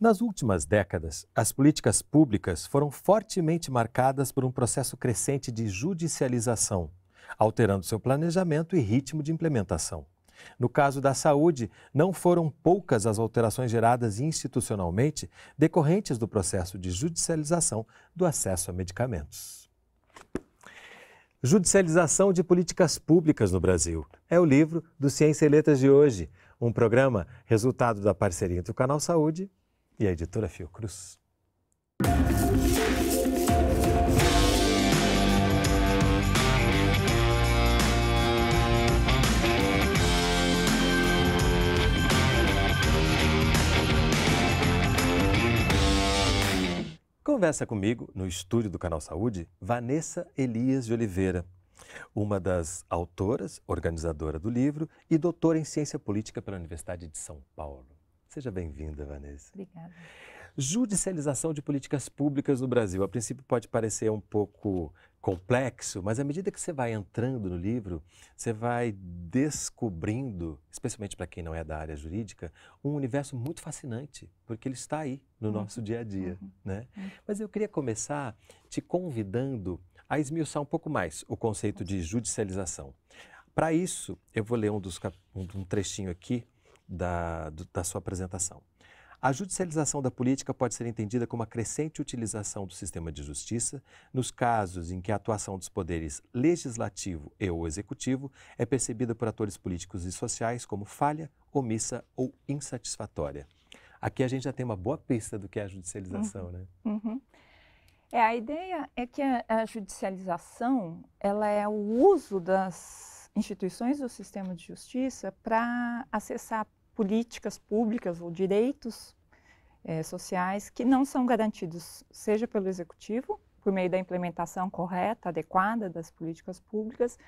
Nas últimas décadas, as políticas públicas foram fortemente marcadas por um processo crescente de judicialização, alterando seu planejamento e ritmo de implementação. No caso da saúde, não foram poucas as alterações geradas institucionalmente decorrentes do processo de judicialização do acesso a medicamentos. Judicialização de políticas públicas no Brasil é o livro do Ciência e Letras de hoje, um programa resultado da parceria entre o Canal Saúde e a editora Fiocruz. Conversa comigo no estúdio do Canal Saúde, Vanessa Elias de Oliveira, uma das autoras, organizadora do livro e doutora em ciência política pela Universidade de São Paulo. Seja bem-vinda, Vanessa. Obrigada. Judicialização de políticas públicas no Brasil. A princípio pode parecer um pouco complexo, mas à medida que você vai entrando no livro, você vai descobrindo, especialmente para quem não é da área jurídica, um universo muito fascinante, porque ele está aí no uhum. nosso dia a dia, uhum. né? Uhum. Mas eu queria começar te convidando a esmiuçar um pouco mais o conceito de judicialização. Para isso, eu vou ler um, dos, um trechinho aqui da, do, da sua apresentação. A judicialização da política pode ser entendida como a crescente utilização do sistema de justiça nos casos em que a atuação dos poderes legislativo e ou executivo é percebida por atores políticos e sociais como falha, omissa ou insatisfatória. Aqui a gente já tem uma boa pista do que é a judicialização, uhum. né? Uhum. É, a ideia é que a, a judicialização ela é o uso das instituições do sistema de justiça para acessar políticas públicas ou direitos é, sociais que não são garantidos, seja pelo executivo, por meio da implementação correta, adequada das políticas públicas,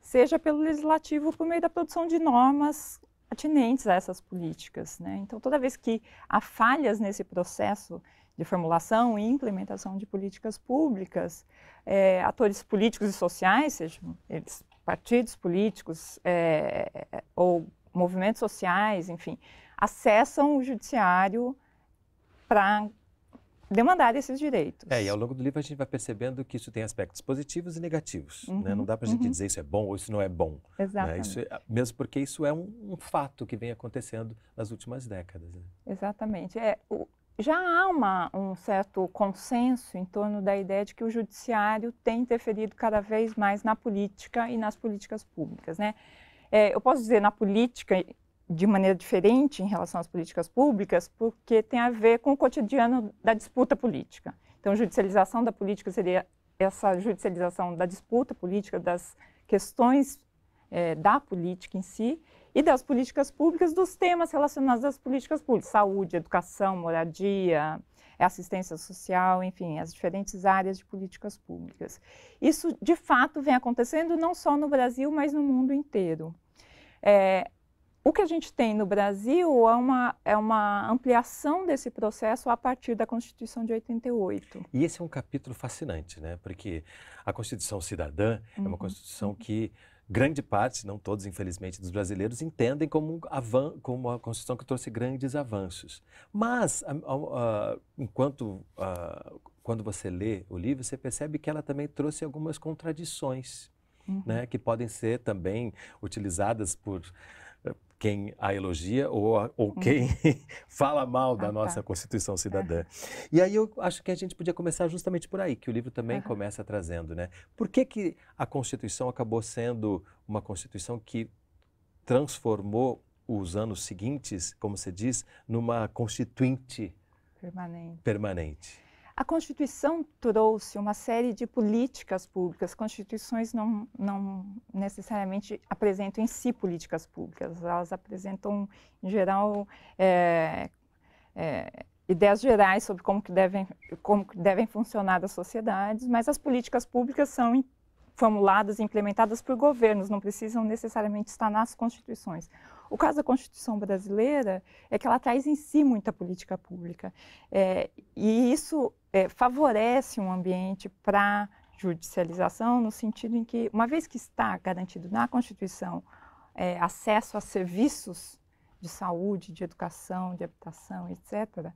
seja pelo legislativo, por meio da produção de normas atinentes a essas políticas. Né? Então, toda vez que há falhas nesse processo de formulação e implementação de políticas públicas, é, atores políticos e sociais, sejam eles partidos políticos é, ou movimentos sociais, enfim, acessam o judiciário para demandar esses direitos. É, e ao longo do livro a gente vai percebendo que isso tem aspectos positivos e negativos. Né? Uhum, né? Não dá para a gente uhum. dizer isso é bom ou isso não é bom. Né? É, Exatamente. Né? É, mesmo porque isso é um, um, fato que vem acontecendo nas últimas décadas. Né? Exatamente. É, já há uma, um certo consenso em torno da ideia de que o judiciário tem interferido cada vez mais na política e nas políticas públicas. Né? É, eu posso dizer na política de maneira diferente em relação às políticas públicas, porque tem a ver com o cotidiano da disputa política. Então, judicialização da política seria essa judicialização da disputa política, das questões é, da política em si, e das políticas públicas, dos temas relacionados às políticas públicas, saúde, educação, moradia, é, assistência social, enfim, as diferentes áreas de políticas públicas. Isso, de fato, vem acontecendo não só no Brasil, mas no mundo inteiro. É, o que a gente tem no Brasil é uma, é uma ampliação desse processo a partir da Constituição de 88. E esse é um capítulo fascinante, né? Porque a Constituição Cidadã uhum. é uma uhum. Constituição uhum. que grande parte, não todos, infelizmente, dos brasileiros entendem como, avan como uma Constituição que trouxe grandes avanços. Mas, a, a, a, enquanto quando você lê o livro, você percebe que ela também trouxe algumas contradições, uhum. né, que podem ser também utilizadas por quem a elogia ou, a, ou hum. quem fala mal da ah, tá. nossa tá. Constituição Cidadã. E aí eu acho que a gente podia começar justamente por aí, que o livro também começa trazendo, né? Por que, que a Constituição acabou sendo uma Constituição que transformou os anos seguintes, como se diz, numa constituinte permanente? permanente? A Constituição trouxe uma série de políticas públicas. Constituições não, não necessariamente apresentam em si políticas públicas, elas apresentam, em geral, é, é, ideias gerais sobre como que, devem, como que devem funcionar as sociedades, mas as políticas públicas são formuladas e implementadas por governos, não precisam necessariamente estar nas constituições. O caso da Constituição brasileira é que ela traz em si muita política pública. É, e isso é, favorece um ambiente para judicialização, no sentido em que, uma vez que está garantido na Constituição é, acesso a serviços de saúde, de educação, de habitação, etc.,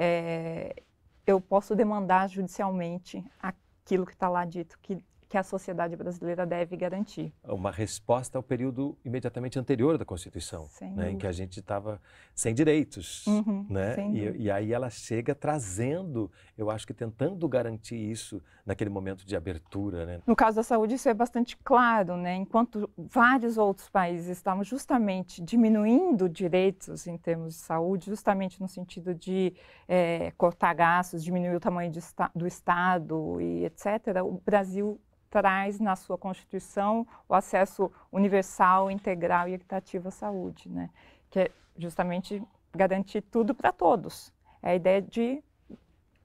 é, eh, eu posso demandar judicialmente aquilo que está lá dito, que que a sociedade brasileira deve garantir. Uma resposta ao período imediatamente anterior da Constituição, né, em que a gente estava sem direitos. Uhum, né? Sem e, e, aí ela chega trazendo, eu acho que tentando garantir isso naquele momento de abertura. Né? No caso da saúde, isso é bastante claro. Né? Enquanto vários outros países estavam justamente diminuindo direitos em termos de saúde, justamente no sentido de é, cortar gastos, diminuir o tamanho de, do Estado e etc., o Brasil traz na sua Constituição o acesso universal, integral e equitativo à saúde, né? que é justamente garantir tudo para todos. É a ideia de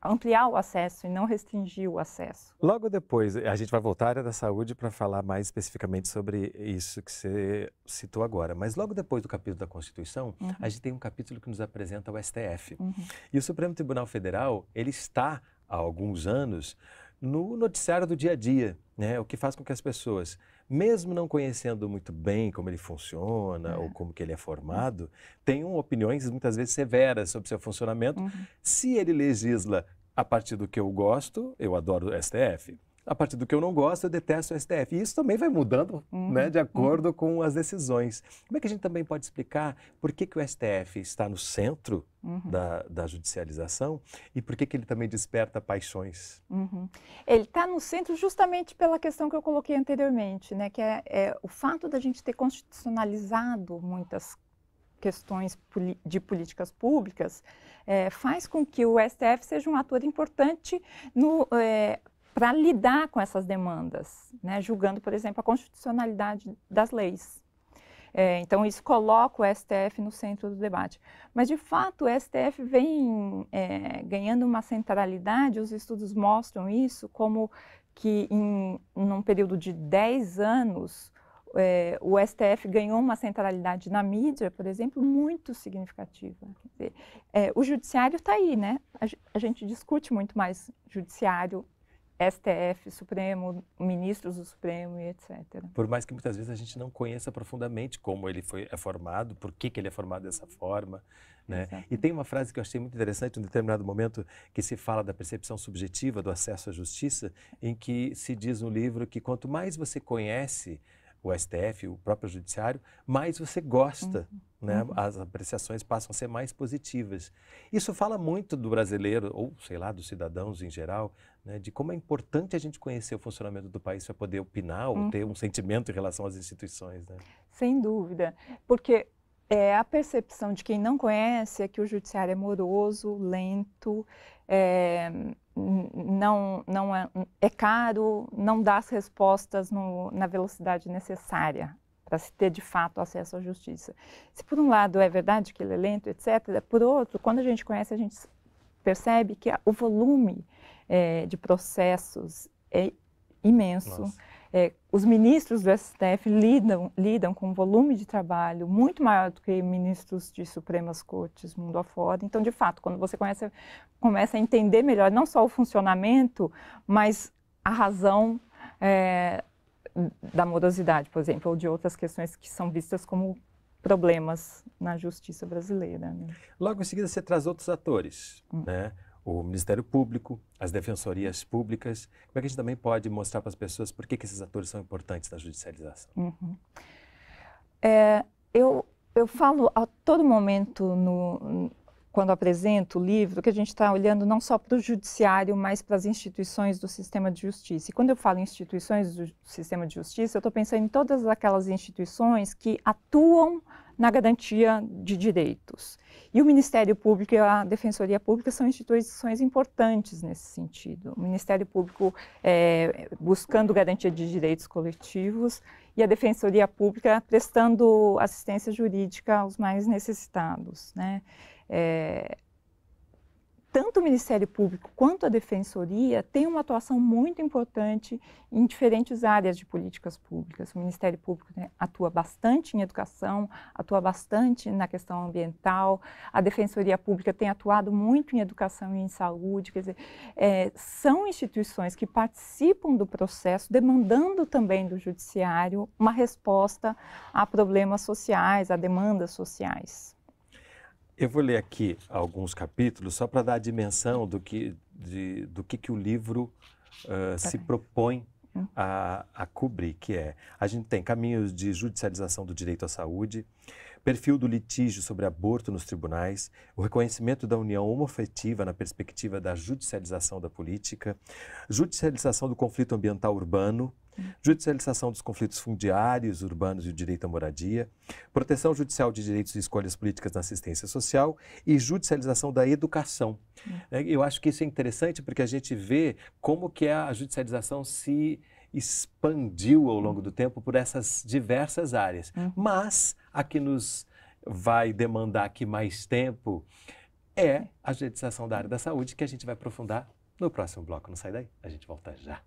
ampliar o acesso e não restringir o acesso. Logo depois, a gente vai voltar à área da saúde para falar mais especificamente sobre isso que você citou agora. Mas logo depois do capítulo da Constituição, uhum. a gente tem um capítulo que nos apresenta o STF. Uhum. E o Supremo Tribunal Federal, ele está há alguns anos no noticiário do dia a dia, né? O que faz com que as pessoas, mesmo não conhecendo muito bem como ele funciona é. ou como que ele é formado, tenham opiniões muitas vezes severas sobre seu funcionamento. Uhum. Se ele legisla a partir do que eu gosto, eu adoro o STF a partir do que eu não gosto, eu detesto o STF. E isso também vai mudando né, uhum. né, de acordo uhum. com as decisões. Como é que a gente também pode explicar por que, que o STF está no centro uhum. da, da judicialização e por que, que ele também desperta paixões? Uhum. Ele está no centro justamente pela questão que eu coloquei anteriormente, né, que é, é o fato da gente ter constitucionalizado muitas questões de políticas públicas, é, faz com que o STF seja um ator importante no, é, para lidar com essas demandas, né? julgando, por exemplo, a constitucionalidade das leis. É, então, isso coloca o STF no centro do debate. Mas, de fato, o STF vem é, ganhando uma centralidade, os estudos mostram isso, como que em, um período de 10 anos, é, o STF ganhou uma centralidade na mídia, por exemplo, muito significativa. Dizer, é, o judiciário está aí, né? A, a, gente discute muito mais judiciário STF, Supremo, ministros do Supremo e etc. Por mais que muitas vezes a gente não conheça profundamente como ele foi é formado, por que, que ele é formado dessa forma. Né? E tem uma frase que eu achei muito interessante, em um determinado momento, que se fala da percepção subjetiva do acesso à justiça, em que se diz no livro que quanto mais você conhece o STF, o próprio judiciário, mais você gosta. Uhum. Né? Uhum. As apreciações passam a ser mais positivas. Isso fala muito do brasileiro, ou sei lá, dos cidadãos em geral, né? de como é importante a gente conhecer o funcionamento do país para poder opinar ou uhum. ter um sentimento em relação às instituições. Né? Sem dúvida, porque é, a percepção de quem não conhece é que o judiciário é moroso, lento, é, não, não é, é, caro, não dá as respostas no, na velocidade necessária para se ter de fato acesso à justiça. Se por um lado é verdade que ele é lento, etc., por outro, quando a gente conhece, a gente percebe que o volume é, de processos é imenso. Nossa é, os ministros do STF lidam, lidam com um volume de trabalho muito maior do que ministros de supremas cortes mundo afora. Então, de fato, quando você conhece, começa a entender melhor não só o funcionamento, mas a razão é, da morosidade, por exemplo, ou de outras questões que são vistas como problemas na justiça brasileira. Né? Logo em seguida, você traz outros atores, hum. né? o Ministério Público, as defensorias públicas. Como é que a gente também pode mostrar para as pessoas por que, que esses atores são importantes na judicialização? Uhum. É, eu, eu falo a todo momento, no, quando apresento o livro, que a gente está olhando não só para o judiciário, mas para as instituições do sistema de justiça. E quando eu falo instituições do sistema de justiça, eu estou pensando em todas aquelas instituições que atuam na garantia de direitos. E o Ministério Público e a Defensoria Pública são instituições importantes nesse sentido. O Ministério Público é, buscando garantia de direitos coletivos e a Defensoria Pública prestando assistência jurídica aos mais necessitados. Né? É, tanto o Ministério Público quanto a Defensoria têm uma atuação muito importante em diferentes áreas de políticas públicas. O Ministério Público né, atua bastante em educação, atua bastante na questão ambiental, a Defensoria Pública tem atuado muito em educação e em saúde. Quer dizer, é, são instituições que participam do processo, demandando também do Judiciário uma resposta a problemas sociais, a demandas sociais. Eu vou ler aqui alguns capítulos só para dar a dimensão do que, de, do que, que o livro uh, se propõe hum. a, a, cobrir, que é a gente tem caminhos de judicialização do direito à saúde, perfil do litígio sobre aborto nos tribunais, o reconhecimento da união homofetiva na perspectiva da judicialização da política, judicialização do conflito ambiental urbano, judicialização dos conflitos fundiários, urbanos e o direito à moradia, proteção judicial de direitos e escolhas políticas na assistência social e judicialização da educação. É. É, eu acho que isso é interessante porque a gente vê como que a judicialização se expandiu ao longo do tempo por essas diversas áreas. Hum. Mas a que nos vai demandar aqui mais tempo é a judicialização da área da saúde, que a gente vai aprofundar no próximo bloco. Não sai daí, a gente volta já.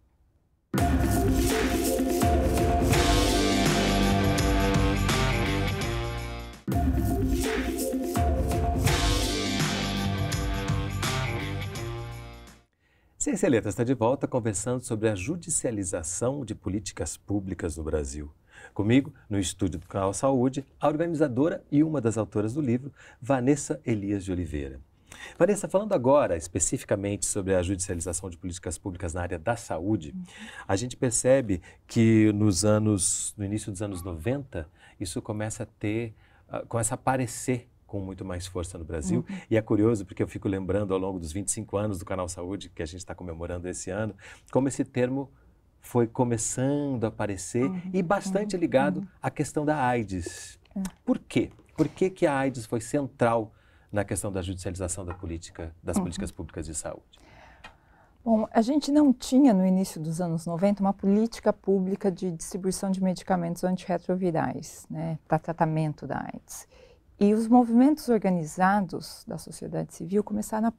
Ciência Letra está de volta conversando sobre a judicialização de políticas públicas no Brasil. Comigo, no estúdio do canal Saúde, a organizadora e uma das autoras do livro, Vanessa Elias de Oliveira. Vanessa, falando agora especificamente sobre a judicialização de políticas públicas na área da saúde, a gente percebe que nos anos, no início dos anos 90, isso começa a ter, ah, começa a aparecer com muito mais força no Brasil. Uhum. E é curioso, porque eu fico lembrando ao longo dos 25 anos do Canal Saúde, que a gente está comemorando esse ano, como esse termo foi começando a aparecer uhum. e bastante uhum. ligado uhum. à questão da AIDS. É. Por quê? Por que, que a AIDS foi central na questão da judicialização da política, das uhum. políticas públicas de saúde? Bom, a gente não tinha no início dos anos 90 uma política pública de distribuição de medicamentos antirretrovirais né, para tratamento da AIDS. E os movimentos organizados da sociedade civil começaram a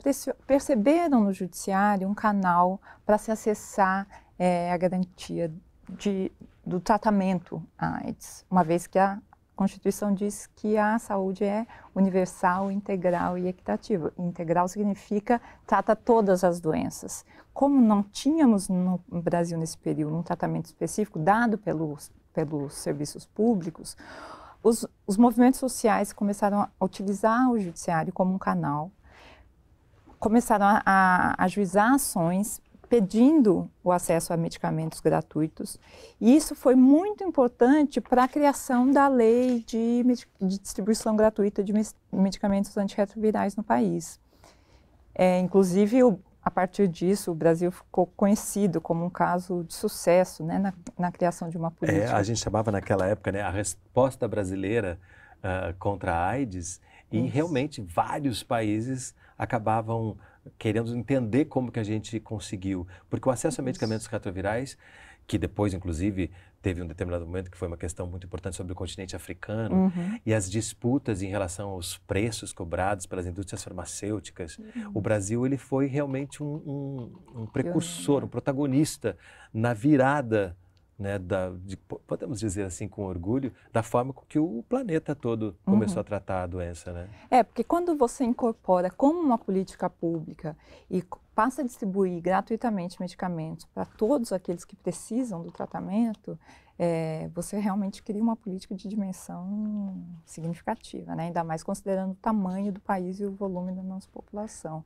perceberam no judiciário um canal para se acessar é, a garantia de, do tratamento à AIDS, uma vez que a Constituição diz que a saúde é universal, integral e equitativa. Integral significa trata todas as doenças. Como não tínhamos no Brasil nesse período um tratamento específico dado pelos, pelos serviços públicos, os, os movimentos sociais começaram a utilizar o judiciário como um canal, começaram a, a ajuizar ações pedindo o acesso a medicamentos gratuitos. E isso foi muito importante para a criação da lei de, de, distribuição gratuita de medicamentos antirretrovirais no país. É, inclusive, o, a partir disso, o Brasil ficou conhecido como um caso de sucesso né, na, na, criação de uma é, política. É, a gente chamava naquela época né, a resposta brasileira uh, contra a AIDS, e realmente vários países acabavam queremos entender como que a gente conseguiu, porque o acesso a medicamentos retrovirais, que depois, inclusive, teve um determinado momento que foi uma questão muito importante sobre o continente africano uhum. e as disputas em relação aos preços cobrados pelas indústrias farmacêuticas. Uhum. O Brasil ele foi realmente um, um, um precursor, né? um protagonista na virada né, da, de, podemos dizer assim com orgulho, da forma com que o planeta todo começou uhum. a tratar a doença. Né? É, porque quando você incorpora como uma política pública e passa a distribuir gratuitamente medicamentos para todos aqueles que precisam do tratamento, é, você realmente cria uma política de dimensão significativa, né? ainda mais considerando o tamanho do país e o volume da nossa população.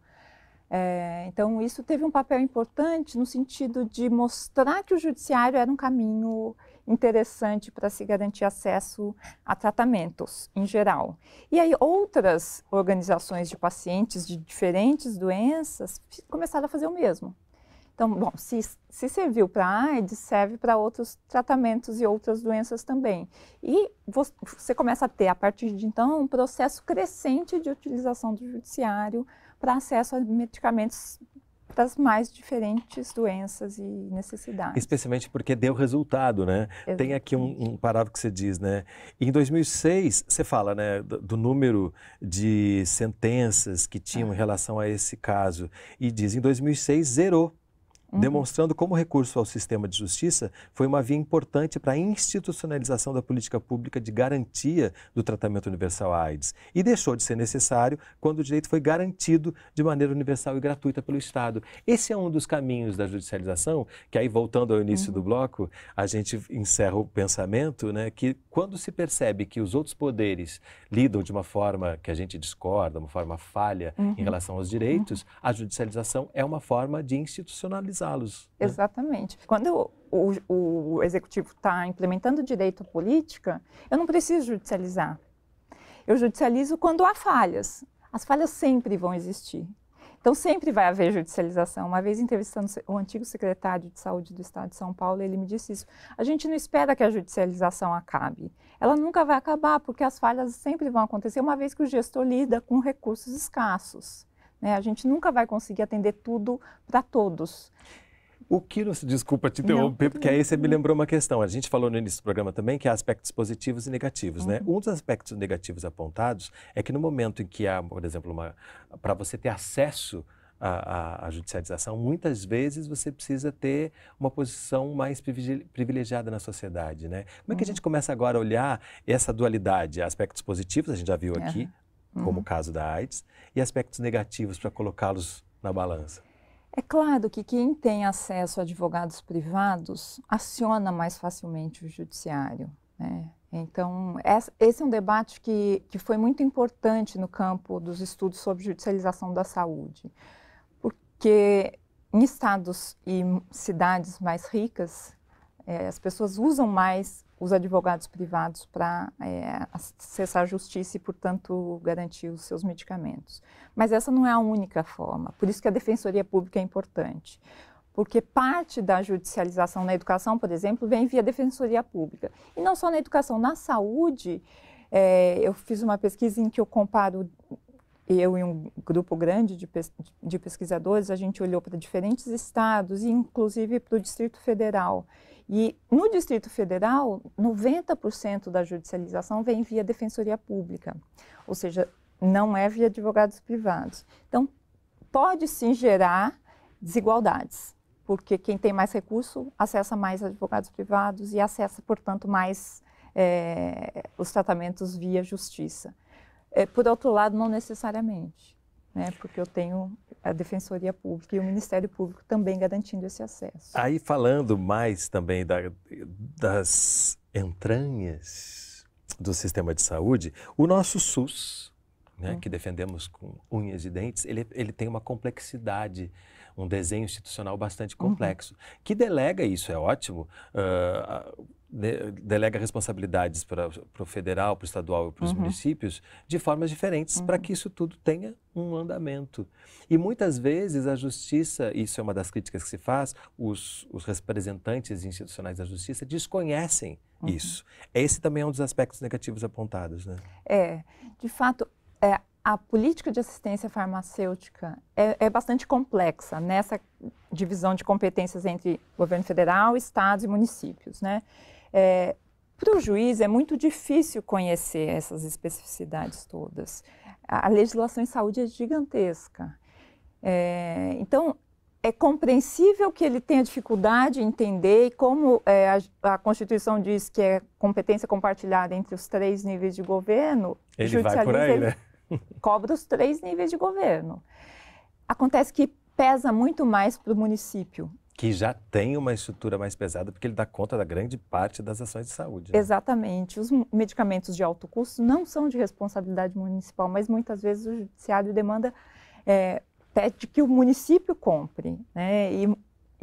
É, então, isso teve um papel importante no sentido de mostrar que o judiciário era um caminho interessante para se garantir acesso a tratamentos em geral. E aí outras organizações de pacientes de diferentes doenças começaram a fazer o mesmo. Então, bom, se, se serviu para AIDS, serve para outros tratamentos e outras doenças também. E você começa a ter, a partir de então, um processo crescente de utilização do judiciário para acesso a medicamentos para as mais diferentes doenças e necessidades. Especialmente porque deu resultado, né? Exatamente. Tem aqui um, um parágrafo que você diz, né? Em 2006, você fala, né, do, do número de sentenças que tinham ah. em relação a esse caso e diz, em 2006 zerou Uhum. demonstrando como o recurso ao sistema de justiça foi uma via importante para a institucionalização da política pública de garantia do tratamento universal à AIDS e deixou de ser necessário quando o direito foi garantido de maneira universal e gratuita pelo Estado. Esse é um dos caminhos da judicialização, que aí voltando ao início uhum. do bloco, a gente encerra o pensamento, né, que quando se percebe que os outros poderes lidam de uma forma que a gente discorda, uma forma falha uhum. em relação aos direitos, uhum. a judicialização é uma forma de institucionalização alcançá-los. Né? Exatamente. Quando o, o executivo está implementando direito à política, eu não preciso judicializar. Eu judicializo quando há falhas. As falhas sempre vão existir. Então, sempre vai haver judicialização. Uma vez entrevistando o antigo secretário de Saúde do Estado de São Paulo, ele me disse isso. A gente não espera que a judicialização acabe. Ela nunca vai acabar, porque as falhas sempre vão acontecer, uma vez que o gestor lida com recursos escassos. Né? A gente nunca vai conseguir atender tudo para todos. O que nos desculpa te interromper, porque aí você me uhum. lembrou uma questão. A gente falou no início do programa também que há aspectos positivos e negativos, né? uhum. né? Um dos aspectos negativos apontados é que no momento em que há, por exemplo, para você ter acesso à, judicialização, muitas vezes você precisa ter uma posição mais privilegiada na sociedade, né? Como é que a uhum. gente começa agora a olhar essa dualidade, aspectos positivos, a gente já viu aqui, é uhum. como o caso da AIDS, e aspectos negativos para colocá-los na balança? É claro que quem tem acesso a advogados privados aciona mais facilmente o judiciário. Né? Então, esse é um debate que, que foi muito importante no campo dos estudos sobre judicialização da saúde, porque em estados e cidades mais ricas, é, as pessoas usam mais os advogados privados para é, acessar a justiça e, portanto, garantir os seus medicamentos. Mas essa não é a única forma. Por isso que a defensoria pública é importante. Porque parte da judicialização na educação, por exemplo, vem via defensoria pública. E não só na educação, na saúde, é, eu fiz uma pesquisa em que eu comparo eu e um grupo grande de, pes de pesquisadores, a gente olhou para diferentes estados, inclusive para o Distrito Federal. E no Distrito Federal, 90% da judicialização vem via defensoria pública, ou seja, não é via advogados privados. Então, pode sim gerar desigualdades, porque quem tem mais recurso acessa mais advogados privados e acessa, portanto, mais é, os tratamentos via justiça. É, por outro lado, não necessariamente, né? porque eu tenho a Defensoria Pública e o Ministério Público também garantindo esse acesso. Aí, falando mais também da, das entranhas do sistema de saúde, o nosso SUS, né, que uhum. defendemos com unhas e dentes, ele, ele tem uma complexidade um desenho institucional bastante uhum. complexo, uhum. que delega isso, é ótimo, uh, de, delega responsabilidades para o federal, para o estadual e para os uhum. municípios de formas diferentes uhum. para que isso tudo tenha um andamento. E muitas vezes a justiça, isso é uma das críticas que se faz, os, os representantes institucionais da justiça desconhecem uhum. isso. Esse também é um dos aspectos negativos apontados, né? É, de fato, é, a política de assistência farmacêutica é, é, bastante complexa nessa né? divisão de competências entre governo federal, estados e municípios, né? É, para o juiz é muito difícil conhecer essas especificidades todas. A, a legislação em saúde é gigantesca. É, então, é compreensível que ele tenha dificuldade em entender e como é, a, a, Constituição diz que é competência compartilhada entre os três níveis de governo. Ele vai por aí, ele, né? Cobra os três níveis de governo. Acontece que pesa muito mais para o município. Que já tem uma estrutura mais pesada, porque ele dá conta da grande parte das ações de saúde. Né? Exatamente. Os medicamentos de alto custo não são de responsabilidade municipal, mas muitas vezes o judiciário demanda, é, pede que o município compre. Né? E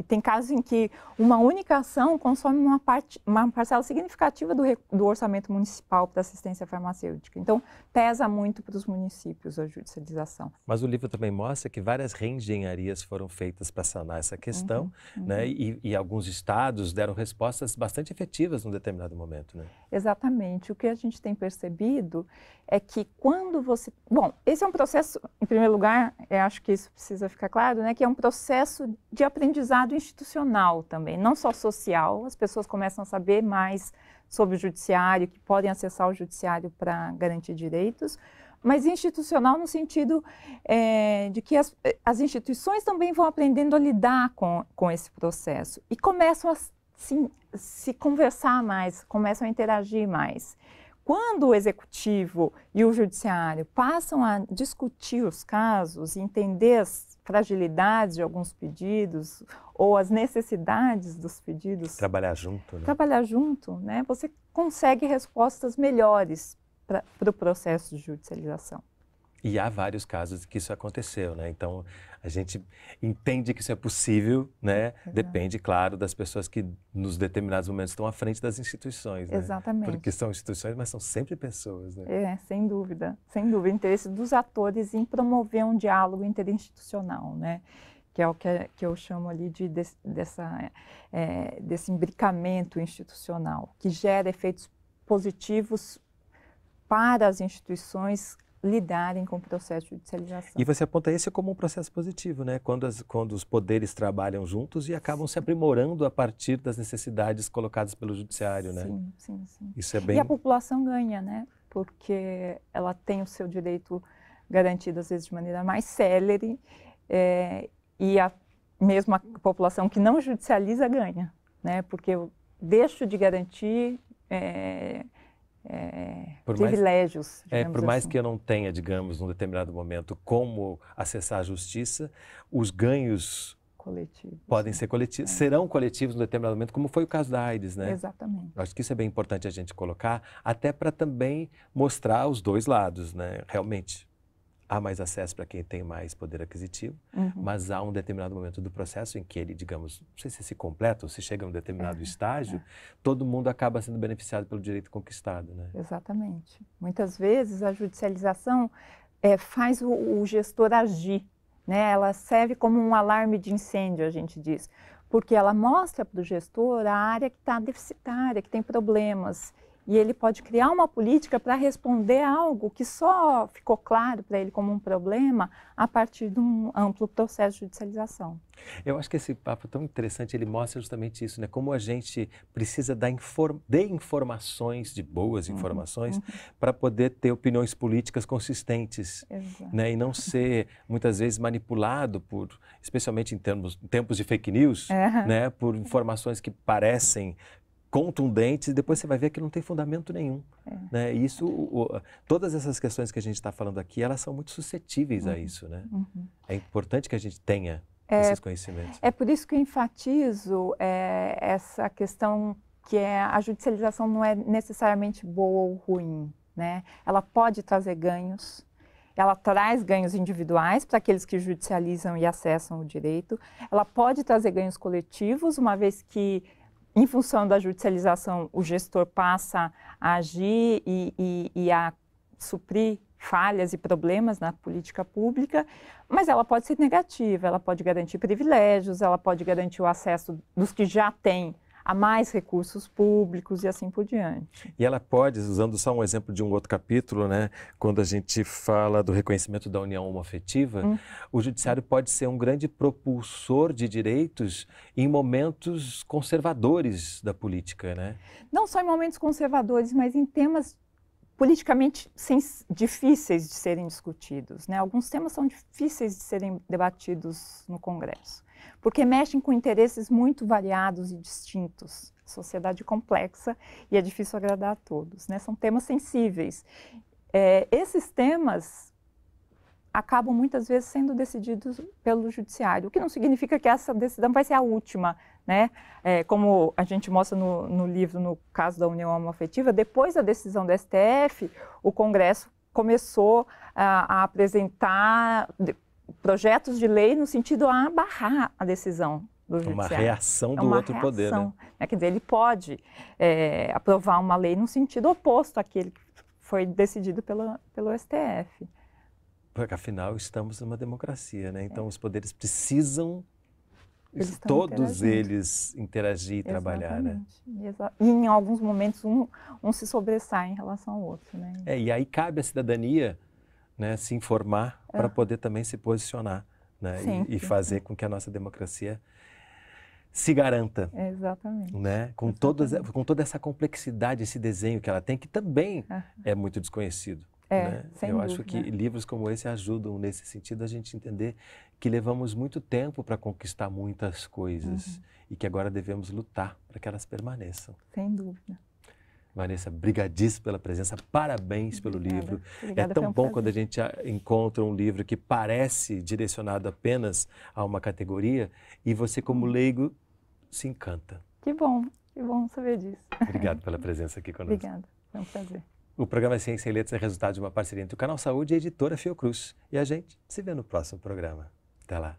tem casos em que uma única ação consome uma, parte, uma parcela significativa do, do orçamento municipal para assistência farmacêutica. Então, pesa muito para os municípios a judicialização. Mas o livro também mostra que várias reengenharias foram feitas para sanar essa questão, uhum, uhum, né? E, e, alguns estados deram respostas bastante efetivas num determinado momento, né? Exatamente. O que a gente tem percebido é que quando você... Bom, esse é um processo, em primeiro lugar, acho que isso precisa ficar claro, né? Que é um processo de aprendizado lado institucional também, não só social, as pessoas começam a saber mais sobre o judiciário, que podem acessar o judiciário para garantir direitos, mas institucional no sentido é, de que as, eh, as, instituições também vão aprendendo a lidar com, com esse processo e começam a se, se conversar mais, começam a interagir mais. Quando o executivo e o judiciário passam a discutir os casos, entender as fragilidades de alguns pedidos ou as necessidades dos pedidos. Trabalhar junto. Né? Trabalhar junto, né? Você consegue respostas melhores para o pro processo de judicialização. E há vários casos que isso aconteceu, né? Então, a gente entende que isso é possível, né? É Exato. Depende, claro, das pessoas que nos determinados momentos estão à frente das instituições, né? Exatamente. Porque são instituições, mas são sempre pessoas, né? É, sem dúvida, sem dúvida. O interesse dos atores em promover um diálogo interinstitucional, né? que é o que, é, que eu chamo ali de, de dessa, é, desse imbricamento institucional, que gera efeitos positivos para as instituições lidarem com o processo de judicialização. E você aponta esse como um processo positivo, né? Quando, as, quando os poderes trabalham juntos e acabam se aprimorando a partir das necessidades colocadas pelo judiciário, né? Sim, sim, sim. Isso é bem... E a população ganha, né? Porque ela tem o seu direito garantido, às vezes, de maneira mais célere é, e a mesma população que não judicializa ganha, né? Porque eu deixo de garantir... É, é, privilégios. Mais, é, por é, assim. mais que eu não tenha, digamos, num determinado momento, como acessar a justiça, os ganhos coletivos, podem né? ser coletivos, é. serão coletivos num determinado momento, como foi o caso da AIDS, né? Exatamente. Eu acho que isso é bem importante a gente colocar, até para também mostrar os dois lados, né? Realmente há mais acesso para quem tem mais poder aquisitivo, uhum. mas há um determinado momento do processo em que ele, digamos, não sei se se completa ou se chega a um determinado é, estágio, é. todo mundo acaba sendo beneficiado pelo direito conquistado, né? Exatamente. Muitas vezes a judicialização é, faz o, o gestor agir, né? Ela serve como um alarme de incêndio, a gente diz, porque ela mostra para o gestor a área que está deficitária, que tem problemas e ele pode criar uma política para responder algo que só ficou claro para ele como um problema a partir de um amplo processo de judicialização. Eu acho que esse papo é tão interessante, ele mostra justamente isso, né? Como a gente precisa da inform de informações, de boas uhum, informações, uhum. para poder ter opiniões políticas consistentes, Exato. né? E não ser muitas vezes manipulado por, especialmente em termos, tempos de fake news, é. né? Por informações que parecem contundentes e depois você vai ver que não tem fundamento nenhum. É. Né? Isso, o, todas essas questões que a gente está falando aqui, elas são muito suscetíveis uhum. a isso. Né? Uhum. É importante que a gente tenha é, esses conhecimentos. É por isso que eu enfatizo é, essa questão que é, a judicialização não é necessariamente boa ou ruim. Né? Ela pode trazer ganhos, ela traz ganhos individuais para aqueles que judicializam e acessam o direito, ela pode trazer ganhos coletivos, uma vez que em função da judicialização, o gestor passa a agir e, e, e a suprir falhas e problemas na política pública, mas ela pode ser negativa, ela pode garantir privilégios, ela pode garantir o acesso dos que já têm a mais recursos públicos e assim por diante. E ela pode, usando só um exemplo de um outro capítulo, né, quando a gente fala do reconhecimento da união homoafetiva, hum. o judiciário pode ser um grande propulsor de direitos em momentos conservadores da política, né? Não só em momentos conservadores, mas em temas politicamente difíceis de serem discutidos, né? Alguns temas são difíceis de serem debatidos no Congresso porque mexem com interesses muito variados e distintos. Sociedade complexa e é difícil agradar a todos. Né? São temas sensíveis. É, esses temas acabam muitas vezes sendo decididos pelo judiciário, o que não significa que essa decisão vai ser a última, né? É, como a gente mostra no, no, livro, no caso da união homoafetiva, depois da decisão do STF, o Congresso começou a, a apresentar projetos de lei no sentido a barrar a decisão do judiciário. Uma reação do é uma é outro reação. poder, né? É, quer dizer, ele pode é, aprovar uma lei no sentido oposto àquele que foi decidido pelo, pelo STF. Porque, afinal, estamos numa democracia, né? Então, é. os poderes precisam eles todos eles interagir e trabalhar, né? E em alguns momentos um, um se sobressai em relação ao outro, né? É, e aí cabe à cidadania né, se informar para é. poder também se posicionar né, e, e, fazer com que a nossa democracia se garanta. Exatamente. Né? Com, Exatamente. com toda essa complexidade, esse desenho que ela tem, que também ah. é muito desconhecido. É, né? Eu dúvida. acho que livros como esse ajudam nesse sentido a gente entender que levamos muito tempo para conquistar muitas coisas uhum. e que agora devemos lutar para que elas permaneçam. Sem dúvida. Vanessa, brigadíssimo pela presença, parabéns pelo Obrigada. livro. Obrigada, é tão um bom prazer. quando a gente encontra um livro que parece direcionado apenas a uma categoria e você, como uhum. leigo, se encanta. Que bom, que bom saber disso. Obrigado pela presença aqui conosco. Obrigada, foi um prazer. O programa Ciência e Letras é resultado de uma parceria entre o Canal Saúde e a editora Fiocruz. E a gente se vê no próximo programa. Até lá.